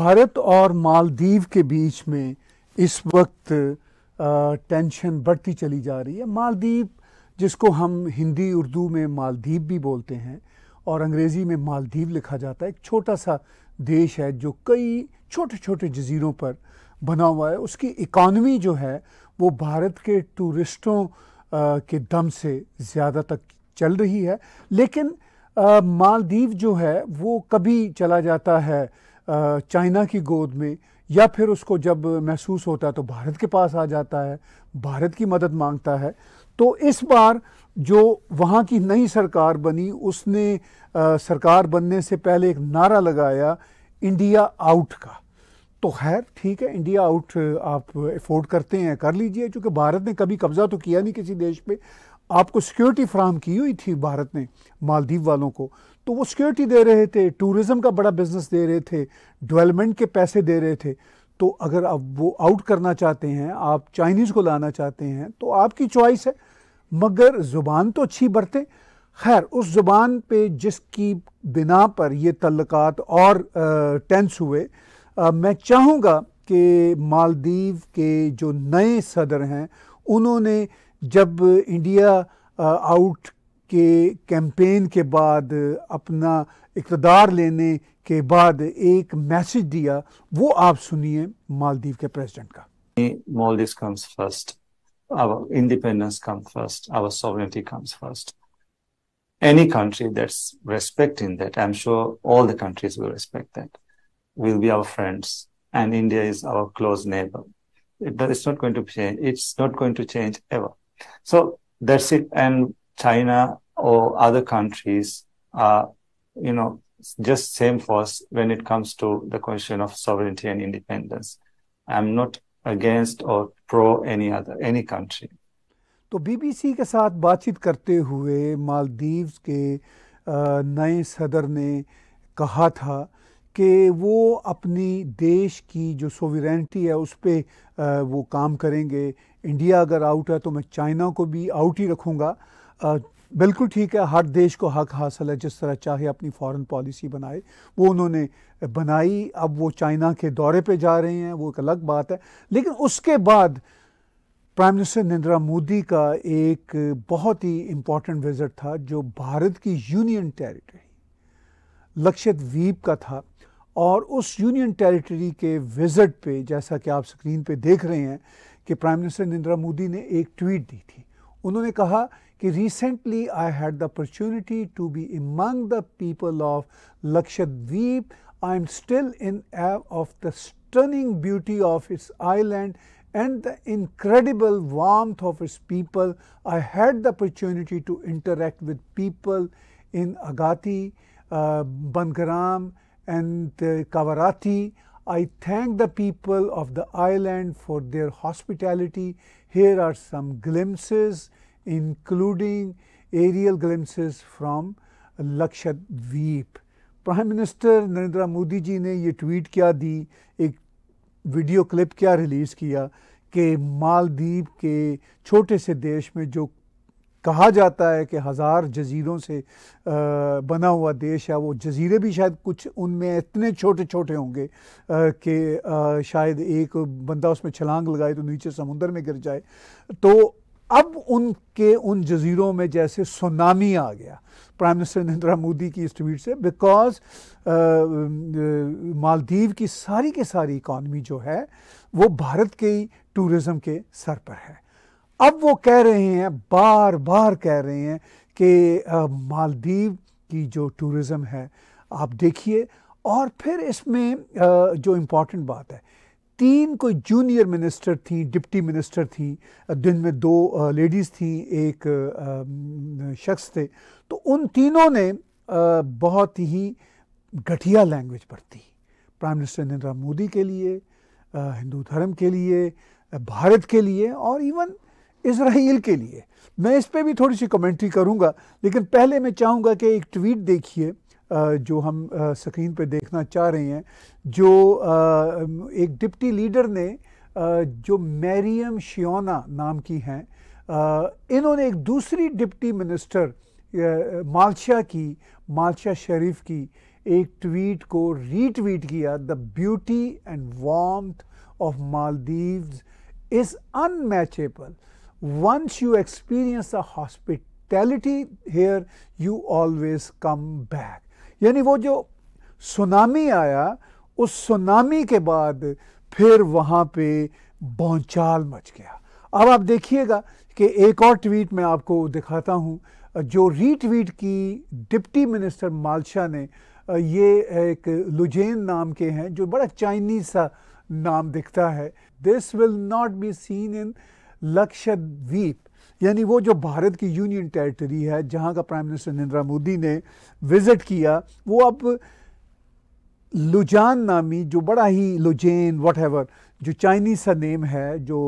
भारत और मालदीव के बीच में इस वक्त टेंशन बढ़ती चली जा रही है मालदीव जिसको हम हिंदी उर्दू में मालदीव भी बोलते हैं और अंग्रेज़ी में मालदीव लिखा जाता है एक छोटा सा देश है जो कई छोटे छोटे जजीरों पर बना हुआ है उसकी इकानमी जो है वो भारत के टूरिस्टों के दम से ज़्यादा तक चल रही है लेकिन मालदीव जो है वो कभी चला जाता है चाइना की गोद में या फिर उसको जब महसूस होता है तो भारत के पास आ जाता है भारत की मदद मांगता है तो इस बार जो वहाँ की नई सरकार बनी उसने आ, सरकार बनने से पहले एक नारा लगाया इंडिया आउट का तो खैर ठीक है इंडिया आउट आप अफोर्ड करते हैं कर लीजिए क्योंकि भारत ने कभी कब्ज़ा तो किया नहीं किसी देश पे आपको सिक्योरिटी फ्राहम की हुई थी भारत ने मालदीव वालों को तो वो सिक्योरिटी दे रहे थे टूरिज़्म का बड़ा बिजनेस दे रहे थे डेवलपमेंट के पैसे दे रहे थे तो अगर आप वो आउट करना चाहते हैं आप चाइनीज़ को लाना चाहते हैं तो आपकी चॉइस है मगर ज़ुबान तो अच्छी बरतें खैर उस ज़ुबान पे जिसकी बिना पर ये तल्लक़ात और टेंस हुए आ, मैं चाहूँगा कि मालदीव के जो नए सदर हैं उन्होंने जब इंडिया आउट के कैंपेन के बाद अपना इकतदार लेने के बाद एक मैसेज दिया वो आप सुनिए मालदीव के प्रेसिडेंट का Maldives comes first our independence come first our sovereignty comes first any country that's respect in that I am sure all the countries will respect that will be our friends and India is our close neighbour it is not going to change it's not going to change ever so that's it and China or other countries are, you know, just same force when it comes to the question of sovereignty and independence. I'm not against or pro any other any country. तो BBC के साथ बातचीत करते हुए मालदीव्स के नए सदर ने कहा था कि वो अपनी देश की जो सोवरेंटी है उस पर वो काम करेंगे इंडिया अगर आउट है तो मैं चाइना को भी आउट ही रखूँगा बिल्कुल ठीक है हर देश को हक हासिल है जिस तरह चाहे अपनी फॉरेन पॉलिसी बनाए वो उन्होंने बनाई अब वो चाइना के दौरे पे जा रहे हैं वो एक अलग बात है लेकिन उसके बाद प्राइम मिनिस्टर नरेंद्र मोदी का एक बहुत ही इम्पॉर्टेंट विज़िट था जो भारत की यूनियन टेरिटरी लक्षद्वीप का था और उस यूनियन टेरिटरी के विज़िट पे जैसा कि आप स्क्रीन पे देख रहे हैं कि प्राइम मिनिस्टर नरेंद्र मोदी ने एक ट्वीट दी थी उन्होंने कहा Recently, I had the opportunity to be among the people of Lakshadweep. I am still in awe of the stunning beauty of its island and the incredible warmth of its people. I had the opportunity to interact with people in Agatti, uh, Bangaram and uh, Kavarati. I thank the people of the island for their hospitality. Here are some glimpses including aerial glimpses from Lakshadweep. Prime minister Narendra Modi ji ने ये tweet क्या दी एक video clip क्या release किया कि मालदीव के छोटे से देश में जो कहा जाता है कि हज़ार जजीरों से आ, बना हुआ देश है वो जजीरे भी शायद कुछ उनमें इतने छोटे छोटे होंगे कि शायद एक बंदा उसमें छलांग लगाए तो नीचे समुंदर में गिर जाए तो अब उनके उन जजीरों में जैसे सुनामी आ गया प्राइम मिनिस्टर नरेंद्र मोदी की इस ट्वीट से बिकॉज uh, uh, मालदीव की सारी के सारी इकॉनमी जो है वो भारत के ही टूरिज़म के सर पर है अब वो कह रहे हैं बार बार कह रहे हैं कि uh, मालदीव की जो टूरिज़म है आप देखिए और फिर इसमें जो इम्पोर्टेंट बात है तीन कोई जूनियर मिनिस्टर थी डिप्टी मिनिस्टर थी दिन में दो लेडीज़ थी एक शख्स थे तो उन तीनों ने बहुत ही घटिया लैंग्वेज बरती प्राइम मिनिस्टर नरेंद्र मोदी के लिए हिंदू धर्म के लिए भारत के लिए और इवन इसराइल के लिए मैं इस पर भी थोड़ी सी कमेंट्री करूँगा लेकिन पहले मैं चाहूँगा कि एक ट्वीट देखिए जो हम स्क्रीन पर देखना चाह रहे हैं जो एक डिप्टी लीडर ने जो मैरियम शियोना नाम की हैं इन्होंने एक दूसरी डिप्टी मिनिस्टर मालशा की मालशा शरीफ की एक ट्वीट को रीट्वीट किया the beauty and warm of Maldives is unmatchable once you experience the hospitality here you always come back यानी वो जो सुनामी आया उस सुनामी के बाद फिर वहाँ पे बौचाल मच गया अब आप देखिएगा कि एक और ट्वीट मैं आपको दिखाता हूँ जो रीट्वीट की डिप्टी मिनिस्टर मालशा ने ये एक लुजेन नाम के हैं जो बड़ा चाइनीज सा नाम दिखता है this will not be seen in Lakshadweep यानी वो जो भारत की यूनियन टेरिटरी है जहाँ का प्राइम मिनिस्टर नरेंद्र मोदी ने विज़िट किया वो अब लुजान नामी जो बड़ा ही लुजेन वट जो चाइनीज सा नेम है जो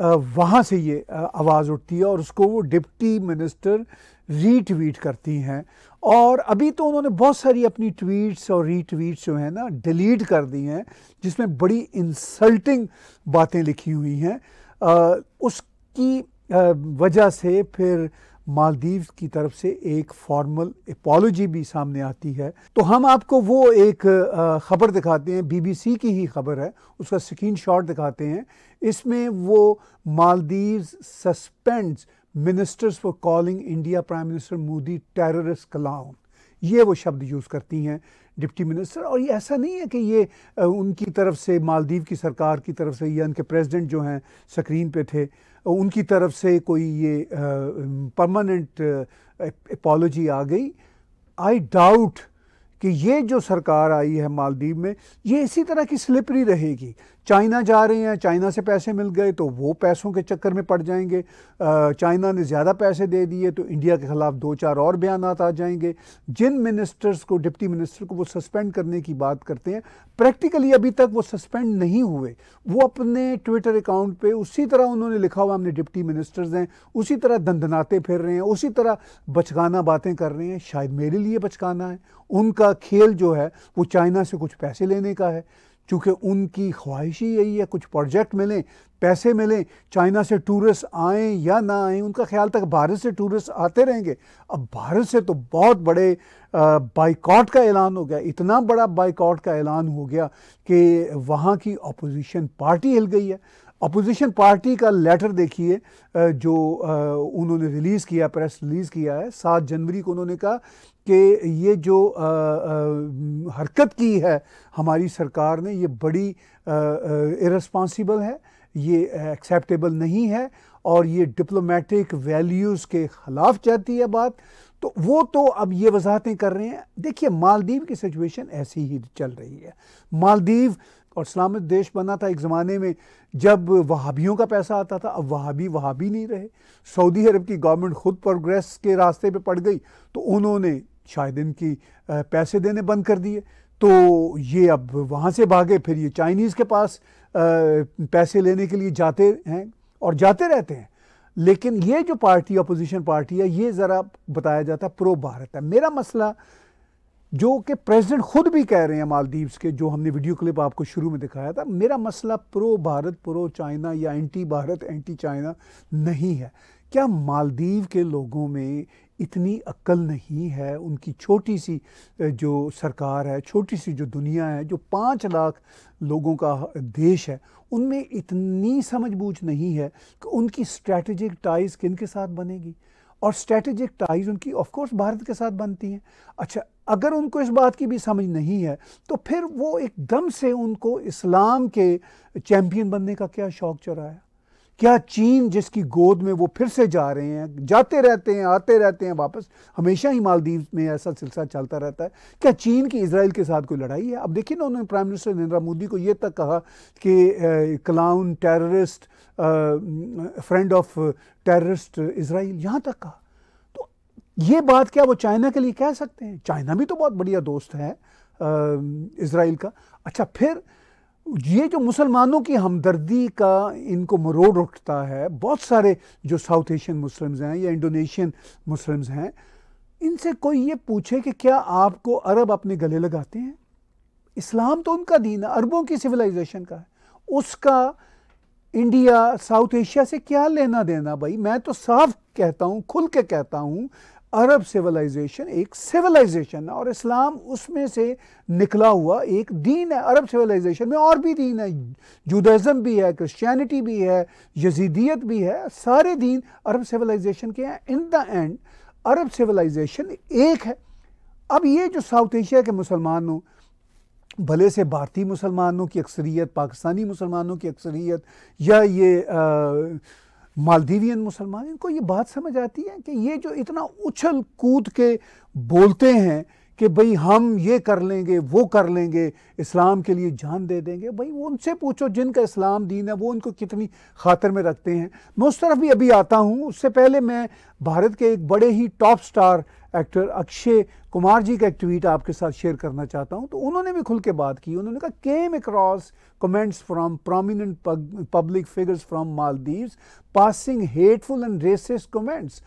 वहाँ से ये आवाज़ उठती है और उसको वो डिप्टी मिनिस्टर रीट्वीट करती हैं और अभी तो उन्होंने बहुत सारी अपनी ट्वीट्स और रीट्वीट्स जो हैं ना डिलीट कर दी हैं जिसमें बड़ी इंसल्टिंग बातें लिखी हुई हैं उसकी वजह से फिर मालदीव की तरफ से एक फॉर्मल एपोलॉजी भी सामने आती है तो हम आपको वो एक ख़बर दिखाते हैं बीबीसी की ही खबर है उसका स्क्रीन शॉट दिखाते हैं इसमें वो Maldives suspends ministers for calling India prime minister Modi terrorist clown ये वो शब्द यूज़ करती हैं डिप्टी मिनिस्टर और ये ऐसा नहीं है कि ये उनकी तरफ से मालदीव की सरकार की तरफ से या उनके प्रेसिडेंट जो हैं स्क्रीन पे थे उनकी तरफ से कोई ये परमानेंट अपॉलोजी आ गई आई डाउट कि ये जो सरकार आई है मालदीव में ये इसी तरह की स्लिपरी रहेगी चाइना जा रहे हैं चाइना से पैसे मिल गए तो वो पैसों के चक्कर में पड़ जाएंगे चाइना ने ज़्यादा पैसे दे दिए तो इंडिया के ख़िलाफ़ दो चार और बयान आ जाएंगे जिन मिनिस्टर्स को डिप्टी मिनिस्टर को वो सस्पेंड करने की बात करते हैं प्रैक्टिकली अभी तक वो सस्पेंड नहीं हुए वो अपने ट्विटर अकाउंट पर उसी तरह उन्होंने लिखा हुआ हमने डिप्टी मिनिस्टर्स हैं उसी तरह दंदनाते फिर रहे हैं उसी तरह बचकाना बातें कर रहे हैं शायद मेरे लिए बचकाना है उनका खेल जो है वो चाइना से कुछ पैसे लेने का है चूँकि उनकी ख्वाहिश ही यही है कुछ प्रोजेक्ट मिलें पैसे मिलें चाइना से टूरिस्ट आएँ या ना आएँ उनका ख्याल तक भारत से टूरिस्ट आते रहेंगे अब भारत से तो बहुत बड़े बाइकॉट का ऐलान हो गया इतना बड़ा बाइकॉट का ऐलान हो गया कि वहाँ की अपोजिशन पार्टी हिल गई है अपोजिशन पार्टी का लेटर देखिए जो उन्होंने रिलीज़ किया प्रेस रिलीज़ किया है सात जनवरी को उन्होंने कहा कि ये जो आ, आ, हरकत की है हमारी सरकार ने ये बड़ी इरेस्पॉन्सिबल है ये एक्सेप्टेबल नहीं है और ये डिप्लोमेटिक वैल्यूज़ के ख़िलाफ़ जाती है बात तो वो तो अब ये वजाहतें कर रहे हैं देखिए मालदीव की सिचुएशन ऐसी ही चल रही है मालदीव और इस्लामिक देश बना था एक ज़माने में जब वहाबियों का पैसा आता था अब वहाबी वहाबी नहीं रहे सऊदी अरब की गवर्नमेंट ख़ुद प्रोग्रेस के रास्ते पे पड़ गई तो उन्होंने शायद इनकी पैसे देने बंद कर दिए तो ये अब वहाँ से भागे फिर ये चाइनीज़ के पास पैसे लेने के लिए जाते हैं और जाते रहते हैं लेकिन ये जो पार्टी अपोजिशन पार्टी है ये ज़रा बताया जाता है प्रो भारत है मेरा मसला जो कि प्रेसिडेंट खुद भी कह रहे हैं मालदीव्स के जो हमने वीडियो क्लिप आपको शुरू में दिखाया था मेरा मसला प्रो भारत प्रो चाइना या एंटी भारत एंटी चाइना नहीं है क्या मालदीव के लोगों में इतनी अक्ल नहीं है उनकी छोटी सी जो सरकार है छोटी सी जो दुनिया है जो पाँच लाख लोगों का देश है उनमें इतनी समझबूझ नहीं है कि उनकी स्ट्रैटेजिक टाइज किन के साथ बनेगी और स्ट्रैटेजिक टाइज उनकी ऑफ कोर्स भारत के साथ बनती हैं अच्छा अगर उनको इस बात की भी समझ नहीं है तो फिर वो एकदम से उनको इस्लाम के चैम्पियन बनने का क्या शौक चढ़ाया क्या चीन जिसकी गोद में वो फिर से जा रहे हैं जाते रहते हैं आते रहते हैं वापस हमेशा ही मालदीव में ऐसा सिलसिला चलता रहता है क्या चीन की इसराइल के साथ कोई लड़ाई है अब देखिए ना उन्होंने प्राइम मिनिस्टर नरेंद्र मोदी को ये तक कहा कि clown terrorist friend of terrorist Israel यहाँ तक कहा ये बात क्या वो चाइना के लिए कह सकते हैं चाइना भी तो बहुत बढ़िया दोस्त है इसराइल का अच्छा फिर ये जो मुसलमानों की हमदर्दी का इनको मरोड़ उठता है बहुत सारे जो साउथ एशियन मुस्लिम्स हैं या इंडोनेशियन मुस्लिम्स हैं इनसे कोई ये पूछे कि क्या आपको अरब अपने गले लगाते हैं इस्लाम तो उनका दीन है अरबों की सिविलाइजेशन का है उसका इंडिया साउथ एशिया से क्या लेना देना भाई मैं तो साफ कहता हूँ खुल के कहता हूँ अरब सिविलाइजेशन एक सिविलाइजेशन है और इस्लाम उसमें से निकला हुआ एक दीन है अरब सिविलाइजेशन में और भी दीन है जुदाज़म भी है क्रिश्चियनिटी भी है यजीदियत भी है सारे दीन अरब सिविलाइजेशन के हैं in the end Arab civilisation एक है अब ये जो साउथ एशिया के मुसलमानों भले से भारतीय मुसलमानों की अक्सरियत पाकिस्तानी मुसलमानों की अक्सरियत या ये आ, मालदीवियन मुसलमान इनको ये बात समझ आती है कि ये जो इतना उछल कूद के बोलते हैं कि भाई हम ये कर लेंगे वो कर लेंगे इस्लाम के लिए जान दे देंगे भाई वो उनसे पूछो जिनका इस्लाम दीन है वो उनको कितनी खातर में रखते हैं मैं उस तरफ भी अभी आता हूँ उससे पहले मैं भारत के एक बड़े ही top star actor Akshay Kumar ji का एक ट्वीट आपके साथ शेयर करना चाहता हूं तो उन्होंने भी खुल के बात की उन्होंने कहा came across comments from prominent public figures from Maldives passing hateful and racist comments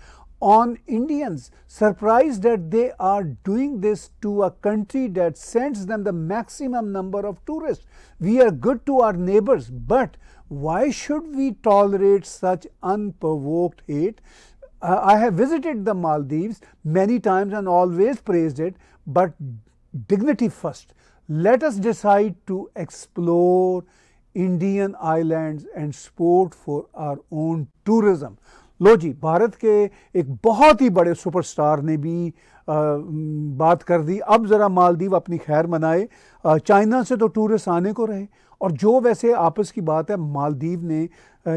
on Indians surprise that they are doing this to a country that sends them the maximum number of tourist we are good to our neighbours but why should we tolerate such unprovoked hate Uh, I have visited the Maldives many times and always praised it, but dignity first. Let us decide to explore Indian islands and support for our own tourism लो जी भारत के एक बहुत ही बड़े superstar ने भी आ, बात कर दी अब ज़रा मालदीव अपनी खैर मनाए चाइना से तो टूरिस्ट आने को रहे और जो वैसे आपस की बात है मालदीव ने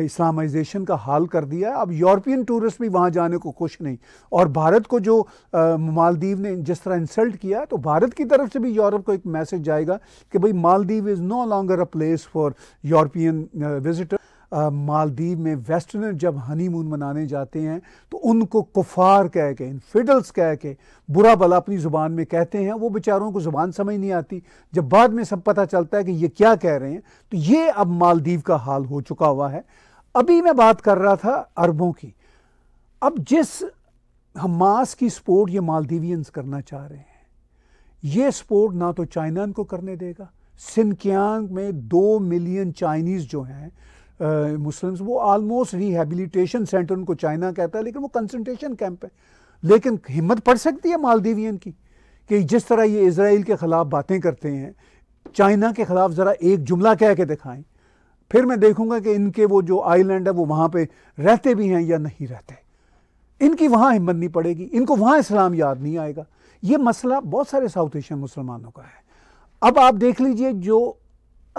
इस्लामाइजेशन का हाल कर दिया है अब यूरोपियन टूरिस्ट भी वहाँ जाने को खुश नहीं और भारत को जो मालदीव ने जिस तरह इंसल्ट किया है तो भारत की तरफ से भी यूरोप को एक मैसेज जाएगा कि भाई Maldives is no longer a place for European visitor Maldives में वेस्टर्नर जब हनीमून मनाने जाते हैं तो उनको कुफार कह के इनफिडल्स कह के बुरा भला अपनी ज़ुबान में कहते हैं वो बेचारों को ज़ुबान समझ नहीं आती जब बाद में सब पता चलता है कि ये क्या कह रहे हैं तो ये अब मालदीव का हाल हो चुका हुआ है अभी मैं बात कर रहा था अरबों की अब जिस हमास की सपोर्ट ये मालदीवियंस करना चाह रहे हैं ये सपोर्ट ना तो चाइना को करने देगा सिनकियांग में दो मिलियन चाइनीज़ जो हैं मुस्लिम्स वो आलमोस्ट रिहेबिलिटेशन सेंटर उनको चाइना कहता है लेकिन वो कंसनट्रेशन कैंप है लेकिन हिम्मत पड़ सकती है मालदीवियन की कि जिस तरह ये इसराइल के ख़िलाफ़ बातें करते हैं चाइना के ख़िलाफ़ ज़रा एक जुमला कह के दिखाएं फिर मैं देखूंगा कि इनके वो जो आइलैंड है वो वहाँ पे रहते भी हैं या नहीं रहते इनकी वहाँ हिम्मत नहीं पड़ेगी इनको वहाँ इस्लाम याद नहीं आएगा ये मसला बहुत सारे साउथ एशियन मुसलमानों का है अब आप देख लीजिए जो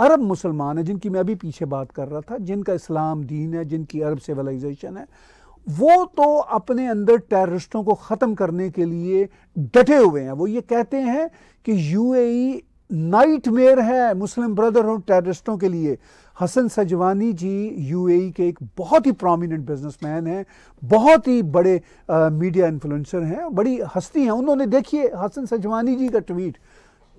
अरब मुसलमान हैं जिनकी मैं अभी पीछे बात कर रहा था जिनका इस्लाम दीन है जिनकी अरब सिविलाइजेशन है वो तो अपने अंदर टेररिस्टों को ख़त्म करने के लिए डटे हुए हैं वो ये कहते हैं कि यूएई नाइटमेयर e है मुस्लिम ब्रदरहुड टेररिस्टों के लिए Hasan Sajwani ji UAE e के एक बहुत ही प्रोमिनेंट बिजनेसमैन हैं बहुत ही बड़े आ, मीडिया इन्फ्लुएंसर हैं बड़ी हस्ती हैं उन्होंने देखिए हसन सजवानी जी का ट्वीट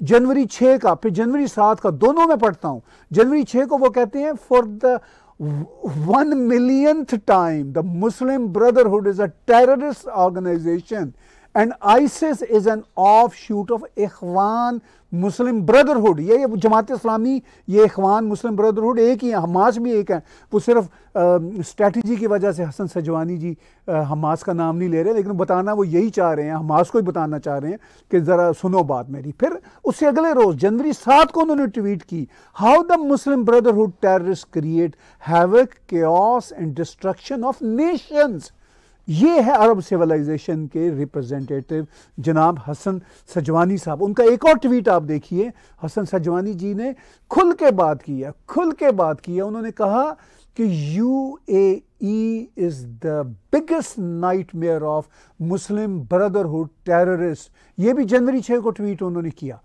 जनवरी छः का फिर जनवरी सात का दोनों में पढ़ता हूँ जनवरी छः को वो कहते हैं for the one millionth time the Muslim Brotherhood is a terrorist organisation and ISIS is an of shoot of Ikhwan Muslim brotherhood ये जमात इस्लामी ये इखवान मुस्लिम ब्रदरहुड एक ही है हमास भी एक है वो सिर्फ स्ट्रेटजी की वजह से हसन सजवानी जी आ, हमास का नाम नहीं ले रहे लेकिन बताना वो यही चाह रहे हैं हमास को ही बताना चाह रहे हैं कि ज़रा सुनो बात मेरी फिर उससे अगले रोज़ जनवरी सात को उन्होंने ट्वीट की how the Muslim brotherhood terrorist create havoc के एंड डिस्ट्रक्शन ऑफ नेशंस ये है अरब सिविलाइजेशन के रिप्रेजेंटेटिव जनाब हसन सजवानी साहब उनका एक और ट्वीट आप देखिए हसन सजवानी जी ने खुल के बात किया खुल के बात किया उन्होंने कहा कि U A is the biggest nightmare of Muslim brotherhood terrorist ये भी जनवरी छः को ट्वीट उन्होंने किया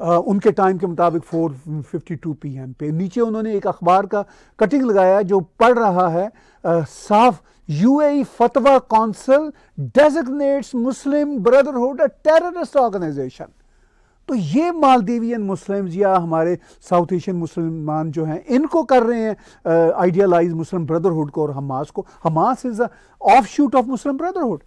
आ, उनके टाइम के मुताबिक 4:52 पीएम पे नीचे उन्होंने एक अखबार का कटिंग लगाया जो पढ़ रहा है आ, साफ UAE फतवा Council designates Muslim brotherhood a terrorist organisation तो ये मालदीवियन मुस्लिम्स या हमारे साउथ एशियन मुसलमान जो हैं इनको कर रहे हैं आइडियलाइज मुस्लिम ब्रदरहुड को और हमास को Hamas is off shoot of Muslim brotherhood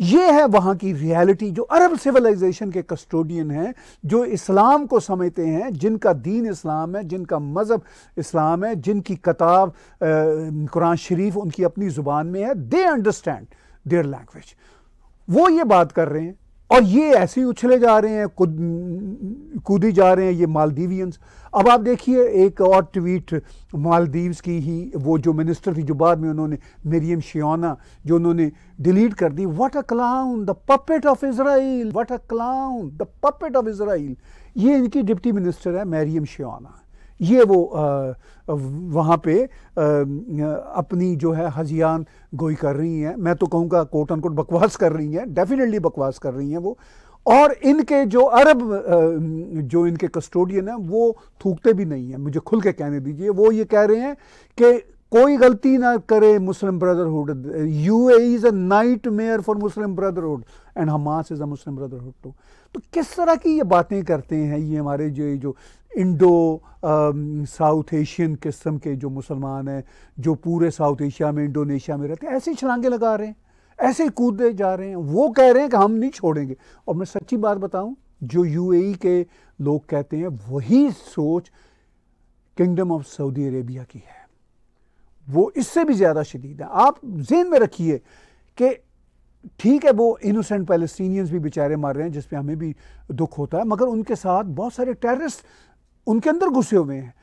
ये है वहाँ की रियलिटी जो अरब सिविलाइजेशन के कस्टोडियन हैं जो इस्लाम को समझते हैं जिनका दीन इस्लाम है जिनका मज़हब इस्लाम है जिनकी किताब कुरान शरीफ उनकी अपनी ज़ुबान में है दे अंडरस्टैंड देयर लैंग्वेज वो ये बात कर रहे हैं और ये ऐसे ही उछले जा रहे हैं कूद कूदी जा रहे हैं ये मालदीवियंस अब आप देखिए एक और ट्वीट मालदीव्स की ही वो जो मिनिस्टर थी जो बाद में उन्होंने मेरियम शियोना जो उन्होंने डिलीट कर दी what a clown the puppet of Israel what a clown the puppet of Israel ये इनकी डिप्टी मिनिस्टर है मेरियम शियोना ये वो वहाँ पे अपनी जो है हजियान गोई कर रही हैं मैं तो कहूँगा कोट अनकोट बकवास कर रही हैं डेफिनेटली बकवास कर रही हैं वो और इनके जो अरब जो इनके कस्टोडियन हैं वो थूकते भी नहीं हैं मुझे खुल के कहने दीजिए वो ये कह रहे हैं कि कोई गलती ना करे Muslim brotherhood U is a nightmare for Muslim brotherhood and Hamas is a Muslim brotherhood too तो किस तरह की ये बातें करते हैं ये हमारे जो जो इंडो साउथ एशियन किस्म के जो मुसलमान हैं जो पूरे साउथ एशिया में इंडोनेशिया में रहते हैं ऐसे छलांगे लगा रहे हैं ऐसे कूदे जा रहे हैं वो कह रहे हैं कि हम नहीं छोड़ेंगे और मैं सच्ची बात बताऊं जो यूएई e के लोग कहते हैं वही सोच किंगडम ऑफ सऊदी अरेबिया की है वो इससे भी ज़्यादा शदीद है आप जेन में रखिए कि ठीक है वो इनोसेंट पैलेस्टीनियंस भी बेचारे मार रहे हैं जिसपे हमें भी दुख होता है मगर उनके साथ बहुत सारे टेररिस्ट उनके अंदर घुसे हुए हैं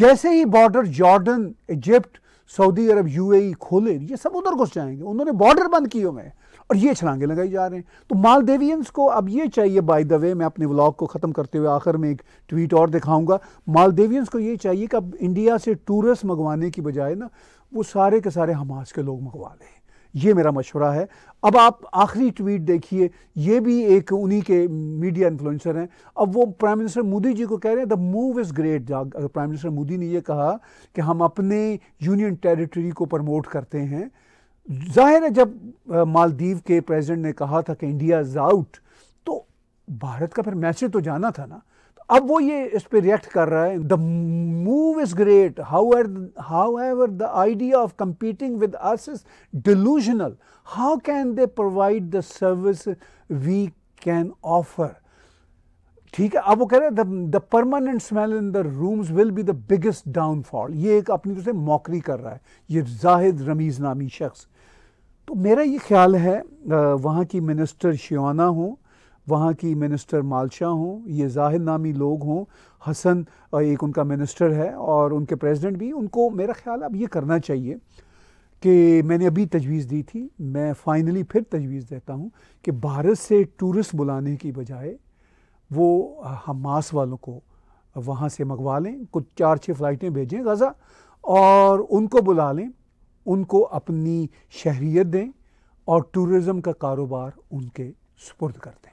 जैसे ही border Jordan Egypt Saudi Arab UAE खोले ये सब उधर घुस जाएंगे उन्होंने बॉर्डर बंद किए हुए हैं और ये छलांगे लगाई जा रहे हैं तो मालदेवियंस को अब ये चाहिए बाय द वे मैं अपने व्लॉग को ख़त्म करते हुए आखिर में एक ट्वीट और दिखाऊंगा मालदेवियंस को ये चाहिए कि अब इंडिया से टूरिस्ट मंगवाने की बजाय ना वो सारे के सारे हमास के लोग मंगवा लें ये मेरा मशवरा है अब आप आखिरी ट्वीट देखिए ये भी एक उन्हीं के मीडिया इन्फ्लुएंसर हैं अब वो प्राइम मिनिस्टर मोदी जी को कह रहे हैं द मूव इज़ ग्रेट अगर प्राइम मिनिस्टर मोदी ने ये कहा कि हम अपने यूनियन टेरिटरी को प्रमोट करते हैं जाहिर है जब मालदीव के प्रेसिडेंट ने कहा था कि इंडिया इज़ आउट तो भारत का फिर मैसेज तो जाना था ना अब वो ये इस पर रिएक्ट कर रहा है the move is great however the idea of competing with us is delusional how can they provide the service we can offer ठीक है अब वो कह रहे हैं the permanent smell in the rooms will be the biggest downfall ये एक अपनी तरह से मौकरी कर रहा है ये जाहिद रमीज़ नामी शख्स तो मेरा ये ख्याल है वहाँ की मिनिस्टर शिवाना हूँ वहाँ की मिनिस्टर मालशाह हों ये जाहिर नामी लोग हों हसन एक उनका मिनिस्टर है और उनके प्रेसिडेंट भी उनको मेरा ख्याल अब ये करना चाहिए कि मैंने अभी तजवीज़ दी थी मैं फ़ाइनली फिर तजवीज़ देता हूँ कि भारत से टूरिस्ट बुलाने की बजाय वो हमास वालों को वहाँ से मंगवा लें कुछ चार छः फ़्लाइटें भेजें गज़ा और उनको बुला लें उनको अपनी शहरीत दें और टूरिज़म का कारोबार उनके सुपुर्द कर दें